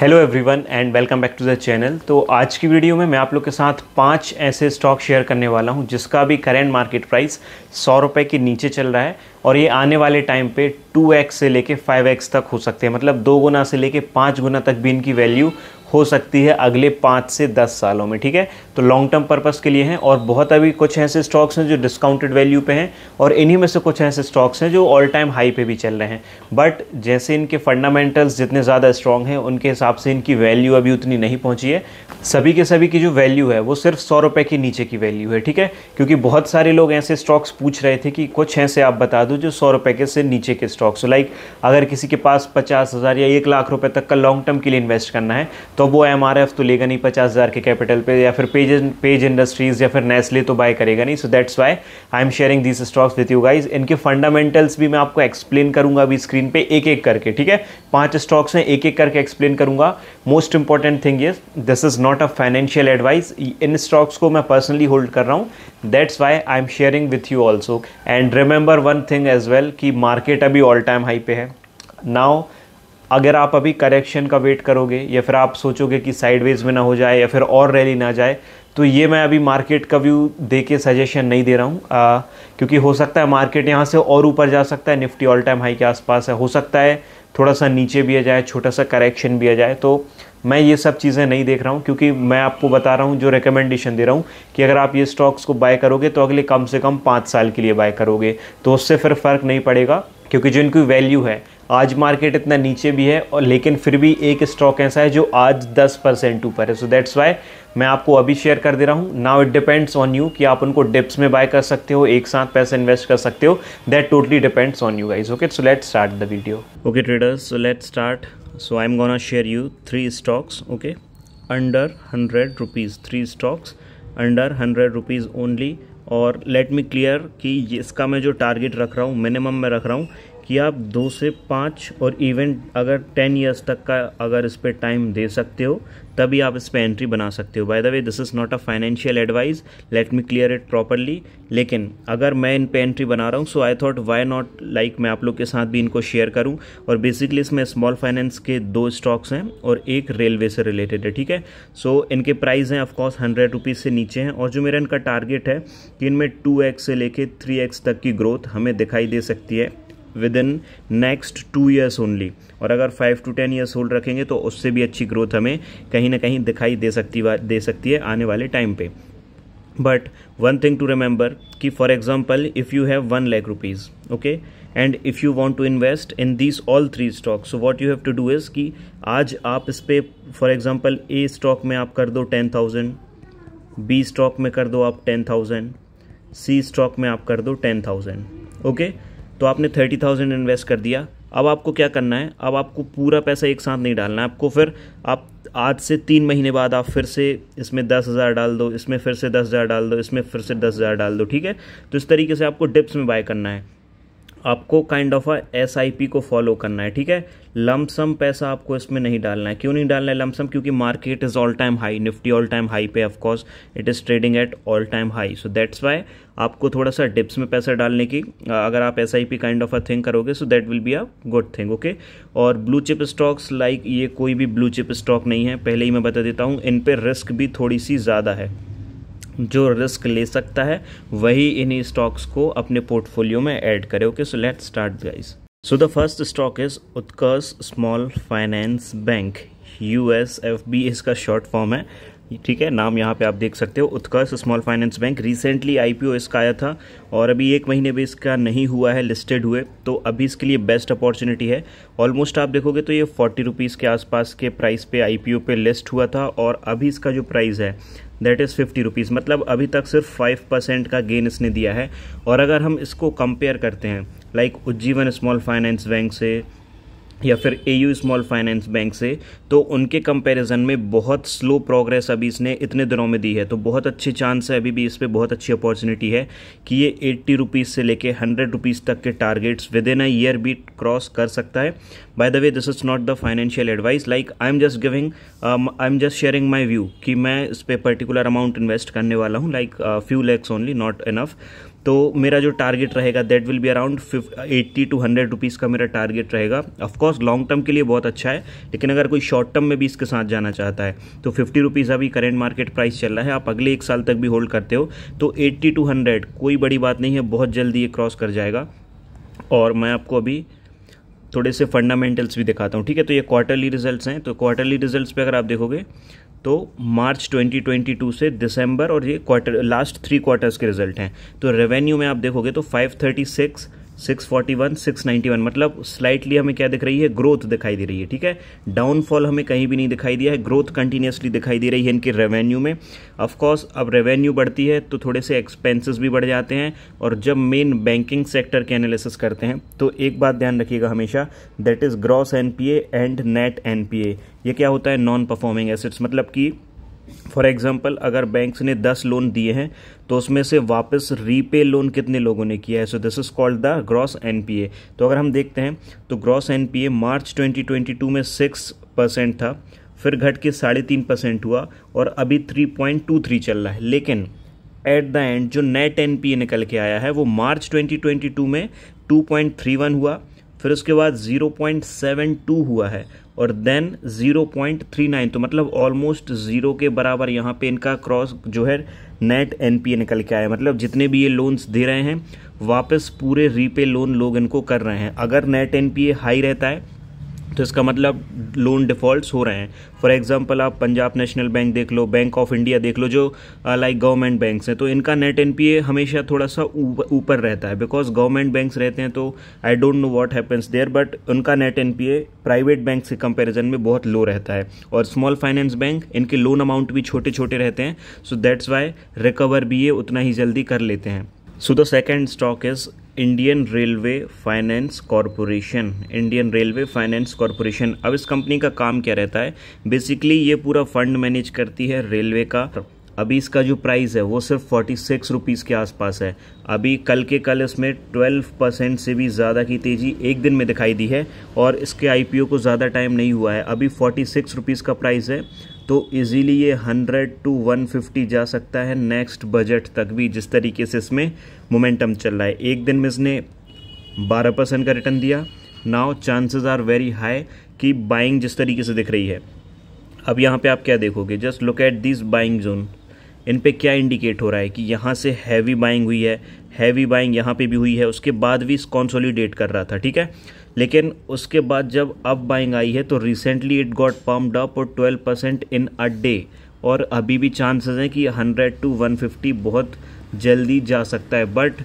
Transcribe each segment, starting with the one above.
hello everyone and welcome back to the channel तो आज की वीडियो में मैं आप लोग के साथ पांच ऐसे स्टॉक शेयर करने वाला हूं जिसका भी करेंट मार्केट प्राइस सौ रुपये के नीचे चल रहा है और ये आने वाले टाइम पे 2x से लेके 5x तक हो सकते हैं मतलब दो गुना से लेके पाँच गुना तक भी इनकी वैल्यू हो सकती है अगले पाँच से दस सालों में ठीक है तो लॉन्ग टर्म पर्पज़ के लिए हैं और बहुत अभी कुछ ऐसे स्टॉक्स हैं जो डिस्काउंटेड वैल्यू पे हैं और इन्हीं में से कुछ ऐसे स्टॉक्स हैं जो ऑल टाइम हाई पे भी चल रहे हैं बट जैसे इनके फंडामेंटल्स जितने ज़्यादा स्ट्रॉन्ग हैं उनके हिसाब से इनकी वैल्यू अभी उतनी नहीं पहुँची है सभी के सभी की जो वैल्यू है वो सिर्फ सौ रुपये के नीचे की वैल्यू है ठीक है क्योंकि बहुत सारे लोग ऐसे स्टॉक्स पूछ रहे थे कि कुछ ऐसे आप बता दो जो सौ रुपये के से नीचे के स्टॉक्स लाइक अगर किसी के पास पचास हज़ार या एक लाख रुपये तक का लॉन्ग टर्म के लिए इन्वेस्ट करना है तो वो एम तो लेगा नहीं पचास हज़ार के कैपिटल पे या फिर पेज पेज इंडस्ट्रीज़ या फिर नेस्ले तो बाय करेगा नहीं so that's why I am sharing this stocks with you guys इनके फंडामेंटल्स भी मैं आपको एक्सप्लेन करूंगा अभी स्क्रीन पे एक एक करके ठीक है पांच स्टॉक्स में एक एक करके एक्सप्लेन करूंगा most important thing is this is not a financial advice इन स्टॉक्स को मैं पर्सनली होल्ड कर रहा हूँ that's why I am sharing with you also and remember one thing as well कि मार्केट अभी ऑल टाइम हाई पे है नाउ अगर आप अभी करेक्शन का वेट करोगे या फिर आप सोचोगे कि साइडवेज में ना हो जाए या फिर और रैली ना जाए तो ये मैं अभी मार्केट का व्यू दे के सजेशन नहीं दे रहा हूँ क्योंकि हो सकता है मार्केट यहाँ से और ऊपर जा सकता है निफ्टी ऑल टाइम हाई के आसपास है हो सकता है थोड़ा सा नीचे भी आ जाए छोटा सा करेक्शन भी आ जाए तो मैं ये सब चीज़ें नहीं देख रहा हूँ क्योंकि मैं आपको बता रहा हूँ जो रिकमेंडेशन दे रहा हूँ कि अगर आप ये स्टॉक्स को बाय करोगे तो अगले कम से कम पाँच साल के लिए बाय करोगे तो उससे फिर फ़र्क नहीं पड़ेगा क्योंकि जो इनकी वैल्यू है आज मार्केट इतना नीचे भी है और लेकिन फिर भी एक स्टॉक ऐसा है जो आज 10 परसेंट ऊपर है सो दैट्स वाई मैं आपको अभी शेयर कर दे रहा हूँ now it depends on you कि आप उनको डिप्स में बाय कर सकते हो एक साथ पैसे इन्वेस्ट कर सकते हो that totally depends on you guys okay so let start the video okay traders so let start so I am gonna share you three stocks okay under hundred rupees three stocks under hundred rupees only और let me clear कि इसका मैं जो target रख रहा हूँ minimum मैं रख रहा हूँ कि आप दो से पाँच और इवन अगर टेन ईयर्स तक का अगर इस पर टाइम दे सकते हो तभी आप इस पर एंट्री बना सकते हो by the way this is not a financial advice let me clear it properly लेकिन अगर मैं इन पर एंट्री बना रहा हूँ so I thought why not like मैं आप लोग के साथ भी इनको शेयर करूँ और बेसिकली इसमें स्मॉल फाइनेंस के दो स्टॉक्स हैं और एक रेलवे से रिलेटेड है ठीक है सो so, इनके प्राइस हैं ऑफकोर्स हंड्रेड रुपीज़ से नीचे हैं और जो मेरा इनका टारगेट है कि इनमें टू एक्स से लेके थ्री एक्स तक की ग्रोथ हमें दिखाई दे सकती है within next two years only और अगर five to ten years hold रखेंगे तो उससे भी अच्छी ग्रोथ हमें कहीं ना कहीं दिखाई दे सकती दे सकती है आने वाले टाइम पे but one thing to remember कि for example if you have one lakh rupees okay and if you want to invest in this all three stock so what you have to do is कि आज आप इस पर for example A stock में आप कर दो टेन थाउजेंड बी स्टॉक में कर दो आप टेन थाउजेंड सी स्टॉक में आप कर दो टेन थाउजेंड ओके तो आपने थर्टी थाउजेंड इन्वेस्ट कर दिया अब आपको क्या करना है अब आपको पूरा पैसा एक साथ नहीं डालना है आपको फिर आप आज से तीन महीने बाद आप फिर से इसमें दस हज़ार डाल दो इसमें फिर से दस हज़ार डाल दो इसमें फिर से दस हज़ार डाल दो ठीक है तो इस तरीके से आपको डिप्स में बाय करना है आपको kind of S I P को फॉलो करना है ठीक है लमसम पैसा आपको इसमें नहीं डालना है क्यों नहीं डालना है लमसम क्योंकि market is all time high Nifty all time high पे of course it is trading at all time high so that's why आपको थोड़ा सा डिप्स में पैसा डालने की अगर आप S I P kind of a thing करोगे so that will be a good thing okay और ब्लू चिप स्टॉक्स लाइक ये कोई भी ब्लू चिप स्टॉक नहीं है पहले ही मैं बता देता हूँ इन पर रिस्क भी थोड़ी सी ज़्यादा है जो रिस्क ले सकता है वही इन्हीं स्टॉक्स को अपने पोर्टफोलियो में ऐड करे okay so let start guys so the first stock is Utkarsh small finance bank U S F B इसका शॉर्ट फॉर्म है ठीक है नाम यहाँ पे आप देख सकते हो Utkarsh small finance bank recently IPO इसका आया था और अभी एक महीने भी इसका नहीं हुआ है लिस्टेड हुए तो अभी इसके लिए बेस्ट अपॉर्चुनिटी है ऑलमोस्ट आप देखोगे तो ये फोर्टी रुपीज़ के आसपास के प्राइस पे आईपीओ पे लिस्ट हुआ था और अभी इसका जो प्राइस है दैट इज़ फिफ्टी रुपीज़ मतलब अभी तक सिर्फ फाइव परसेंट का गेन इसने दिया है और अगर हम इसको कंपेयर करते हैं like Ujjivan small finance bank से या फिर A U small finance bank से तो उनके कंपैरिजन में बहुत स्लो प्रोग्रेस अभी इसने इतने दिनों में दी है तो बहुत अच्छे चांस है अभी भी इस पर बहुत अच्छी अपॉर्चुनिटी है कि ये एट्टी रुपीज़ से लेके हंड्रेड रुपीज़ तक के targets within a year भी क्रॉस कर सकता है by the way this is not the financial advice like I am just giving I am just sharing my view कि मैं इस पर पर्टिकुलर अमाउंट इन्वेस्ट करने वाला हूँ like few lakhs only not enough तो मेरा जो टारगेट रहेगा that will be around eighty two hundred rupees का मेरा टारगेट रहेगा ऑफकोर्स लॉन्ग टर्म के लिए बहुत अच्छा है लेकिन अगर कोई शॉर्ट टर्म में भी इसके साथ जाना चाहता है तो फिफ्टी रुपीज़ अभी करेंट मार्केट प्राइस चल रहा है आप अगले एक साल तक भी होल्ड करते हो तो एट्टी टू हंड्रेड कोई बड़ी बात नहीं है बहुत जल्दी ये क्रॉस कर जाएगा और मैं आपको अभी थोड़े से फंडामेंटल्स भी दिखाता हूँ ठीक है तो ये क्वार्टरली रिजल्ट्स हैं तो क्वार्टरली रिजल्ट्स पे अगर आप देखोगे तो मार्च 2022 से दिसंबर और ये क्वार्टर लास्ट थ्री क्वार्टर्स के रिजल्ट हैं तो रेवेन्यू में आप देखोगे तो 536 641, 691 मतलब स्लाइटली हमें क्या दिख रही है ग्रोथ दिखाई दे रही है ठीक है डाउनफॉल हमें कहीं भी नहीं दिखाई दिया है ग्रोथ कंटिन्यूसली दिखाई दे रही है इनके रेवेन्यू में ऑफकोर्स अब रेवेन्यू बढ़ती है तो थोड़े से एक्सपेंसिस भी बढ़ जाते हैं और जब मेन बैंकिंग सेक्टर के एनालिसिस करते हैं तो एक बात ध्यान रखिएगा हमेशा that is gross NPA and net NPA ये क्या होता है नॉन परफॉर्मिंग एसेट्स मतलब कि फॉर एग्जाम्पल अगर बैंक्स ने दस लोन दिए हैं तो उसमें से वापस रीपे लोन कितने लोगों ने किया है so this is called the gross NPA तो अगर हम देखते हैं तो ग्रॉस एनपीए मार्च 2022 में सिक्स परसेंट था फिर घट के साढ़े तीन परसेंट हुआ और अभी थ्री पॉइंट टू थ्री चल रहा है लेकिन एट द एंड जो नेट एन पी निकल के आया है वो मार्च 2022 में टू पॉइंट थ्री वन हुआ फिर उसके बाद जीरो पॉइंट सेवन टू हुआ है और देन 0.39 तो मतलब ऑलमोस्ट ज़ीरो के बराबर यहाँ पे इनका क्रॉस जो है नेट एनपीए निकल के आया मतलब जितने भी ये लोन्स दे रहे हैं वापस पूरे रीपे लोन लोग इनको कर रहे हैं अगर नेट एनपीए हाई रहता है तो इसका मतलब लोन डिफ़ॉल्ट हो रहे हैं फॉर एग्जाम्पल आप पंजाब नेशनल बैंक देख लो बैंक ऑफ इंडिया देख लो जो लाइक गवर्नमेंट बैंक्स हैं तो इनका नेट एनपीए हमेशा थोड़ा सा ऊपर रहता है बिकॉज गवर्नमेंट बैंक्स रहते हैं तो I don't know what happens there but उनका नेट एनपीए प्राइवेट बैंक से कंपेरिजन में बहुत लो रहता है और स्मॉल फाइनेंस बैंक इनके लोन अमाउंट भी छोटे छोटे रहते हैं सो दैट्स वाई रिकवर भी ये उतना ही जल्दी कर लेते हैं so the second stock is Indian railway finance corporation Indian railway finance corporation अब इस कंपनी का काम क्या रहता है बेसिकली ये पूरा फंड मैनेज करती है रेलवे का अभी इसका जो प्राइस है वो सिर्फ फोर्टी सिक्स रुपीज़ के आसपास है अभी कल के कल इसमें ट्वेल्व परसेंट से भी ज़्यादा की तेज़ी एक दिन में दिखाई दी है और इसके आईपीओ को ज़्यादा टाइम नहीं हुआ है अभी फोर्टी सिक्स रुपीज़ का प्राइस है तो इजीली ये 100 टू 150 जा सकता है नेक्स्ट बजट तक भी जिस तरीके से इसमें मोमेंटम चल रहा है एक दिन में इसने 12 परसेंट का रिटर्न दिया now chances are very high कि बाइंग जिस तरीके से दिख रही है अब यहाँ पे आप क्या देखोगे just look at this buying zone इन पे क्या इंडिकेट हो रहा है कि यहाँ से हैवी बाइंग हुई है हैवी बाइंग यहाँ पे भी हुई है उसके बाद भी कॉन्सोलीडेट कर रहा था ठीक है लेकिन उसके बाद जब अप बाइंग आई है तो recently it got pumped up और 12 परसेंट इन अ डे और अभी भी चांसेस हैं कि 100 टू 150 बहुत जल्दी जा सकता है बट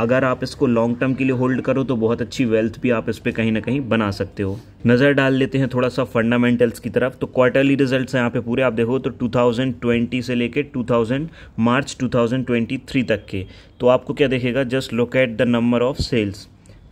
अगर आप इसको लॉन्ग टर्म के लिए होल्ड करो तो बहुत अच्छी वेल्थ भी आप इस पर कहीं ना कहीं बना सकते हो नज़र डाल लेते हैं थोड़ा सा फंडामेंटल्स की तरफ तो क्वार्टरली रिजल्ट्स हैं यहाँ पे पूरे आप देखो तो 2020 से लेके 2000 मार्च 2023 तक के तो आपको क्या देखेगा just look at the number of sales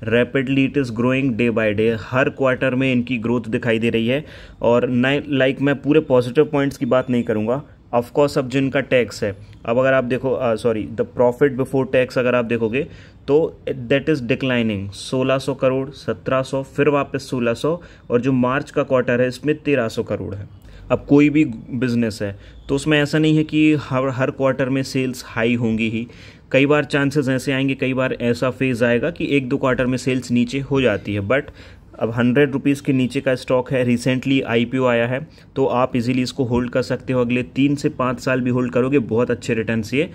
rapidly it is growing day by day हर क्वार्टर में इनकी ग्रोथ दिखाई दे रही है और लाइक मैं पूरे पॉजिटिव पॉइंट्स की बात नहीं करूँगा ऑफकोर्स अब जिनका टैक्स है अब अगर आप देखो sorry the profit before tax अगर आप देखोगे तो दैट इज़ डिक्लाइनिंग 1600 करोड़ 1700 फिर वापस 1600 और जो मार्च का क्वार्टर है इसमें 1300 करोड़ है अब कोई भी बिजनेस है तो उसमें ऐसा नहीं है कि हर हर क्वार्टर में सेल्स हाई होंगी ही कई बार चांसेस ऐसे आएंगे कई बार ऐसा फेज आएगा कि एक दो क्वार्टर में सेल्स नीचे हो जाती है बट अब हंड्रेड रुपीज़ के नीचे का स्टॉक है रिसेंटली आईपीओ आया है तो आप इजीली इसको होल्ड कर सकते हो अगले तीन से पाँच साल भी होल्ड करोगे बहुत अच्छे रिटर्न ये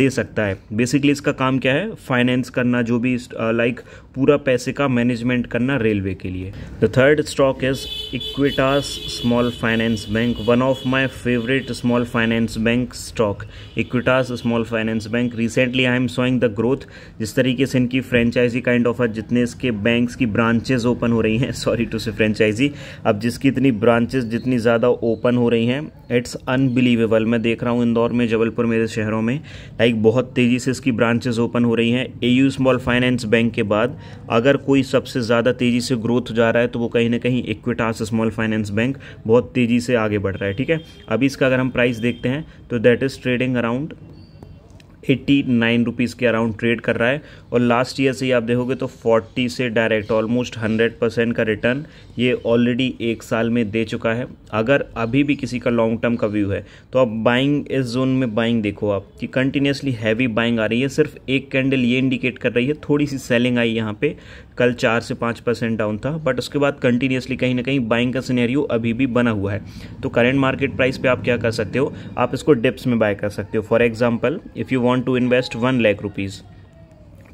दे सकता है बेसिकली इसका काम क्या है फाइनेंस करना जो भी लाइक uh, पूरा पैसे का मैनेजमेंट करना रेलवे के लिए the third stock is Equitas small finance bank one of my favourite small finance bank stock Equitas small finance bank recently I am showing the growth जिस तरीके से इनकी फ्रेंचाइजी काइंड ऑफ जितने इसके बैंक्स की ब्रांचेज ओपन हो रही हैं सॉरी टू से फ्रेंचाइजी अब जिसकी इतनी ब्रांचेस जितनी ज़्यादा ओपन हो रही हैं इट्स अनबिलीवेबल मैं देख रहा हूँ इंदौर में जबलपुर मेरे शहरों में लाइक बहुत तेज़ी से इसकी ब्रांचेस ओपन हो रही हैं A U small finance bank के बाद अगर कोई सबसे ज़्यादा तेज़ी से ग्रोथ जा रहा है तो वो कहीं ना कहीं इक्विटास स्मॉल फाइनेंस बैंक बहुत तेज़ी से आगे बढ़ रहा है ठीक है अभी इसका अगर हम प्राइस देखते हैं तो that is trading around eighty nine rupees के अराउंड ट्रेड कर रहा है और लास्ट ईयर से ही आप देखोगे तो फोर्टी से डायरेक्ट ऑलमोस्ट हंड्रेड परसेंट का रिटर्न ये ऑलरेडी एक साल में दे चुका है अगर अभी भी किसी का लॉन्ग टर्म का व्यू है तो आप बाइंग इस जोन में बाइंग देखो आप कि कंटिन्यूसली हैवी बाइंग आ रही है सिर्फ एक कैंडल ये इंडिकेट कर रही है थोड़ी सी सेलिंग आई यहाँ पे कल चार से पाँच परसेंट डाउन था बट उसके बाद कंटिन्यूसली कहीं ना कहीं बाइंग का सिनेरियो अभी भी बना हुआ है तो करेंट मार्केट प्राइस पे आप क्या कर सकते हो आप इसको डिप्स में बाय कर सकते हो for example if you want to invest one lakh rupees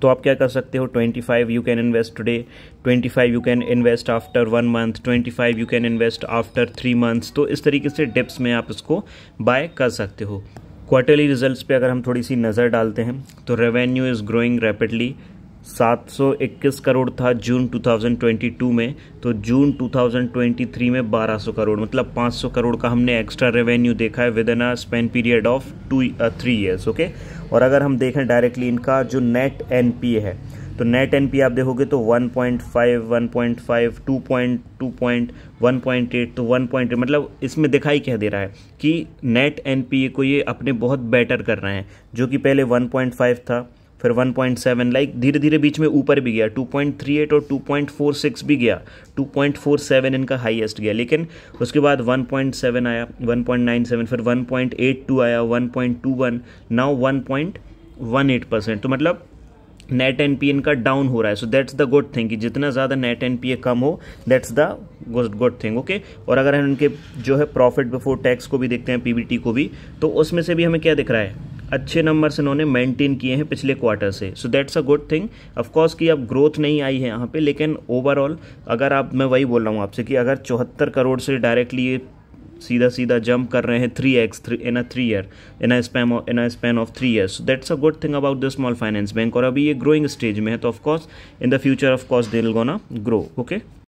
तो आप क्या कर सकते हो twenty five you can invest today twenty five you can invest after one month twenty five you can invest after three months तो इस तरीके से डिप्स में आप इसको बाय कर सकते हो क्वार्टरली रिजल्ट्स पे अगर हम थोड़ी सी नज़र डालते हैं तो revenue is growing rapidly 721 crore था जून 2022 में तो जून 2023 में 1200 करोड़ मतलब 500 करोड़ का हमने एक्स्ट्रा रेवेन्यू देखा है within a span period of two three years okay और अगर हम देखें डायरेक्टली इनका जो नेट एन है तो नेट एन आप देखोगे तो 1.5 1.5 2.2 पॉइंट तो 1.8 मतलब इसमें दिखाई क्या दे रहा है कि नेट एन को ये अपने बहुत बेटर कर रहे हैं जो कि पहले 1.5 था फिर 1.7 लाइक धीरे धीरे बीच में ऊपर भी गया 2.38 और 2.46 भी गया 2.47 इनका हाईएस्ट गया लेकिन उसके बाद 1.7 आया 1.97 फिर 1.82 आया 1.21 नाउ 1.18 परसेंट तो मतलब नेट एन पी इनका डाउन हो रहा है so that's the good thing कि जितना ज़्यादा नेट एन पी ए कम हो that's the good thing okay और अगर हम उनके जो है प्रॉफिट बिफोर टैक्स को भी देखते हैं पी बी टी को भी तो उसमें से भी हमें क्या दिख रहा है अच्छे नंबर्स इन्होंने मेंटेन किए हैं पिछले क्वार्टर से so that's a good thing of course कि अब ग्रोथ नहीं आई है यहाँ पे लेकिन ओवरऑल अगर आप मैं वही बोल रहा हूँ आपसे कि अगर चौहत्तर करोड़ से डायरेक्टली ये सीधा सीधा जंप कर रहे हैं three X three in a three year in a span in a span of three years that's a good thing about the small finance bank और अभी ये ग्रोइंग स्टेज में है तो of course in the future of course they'll gonna grow okay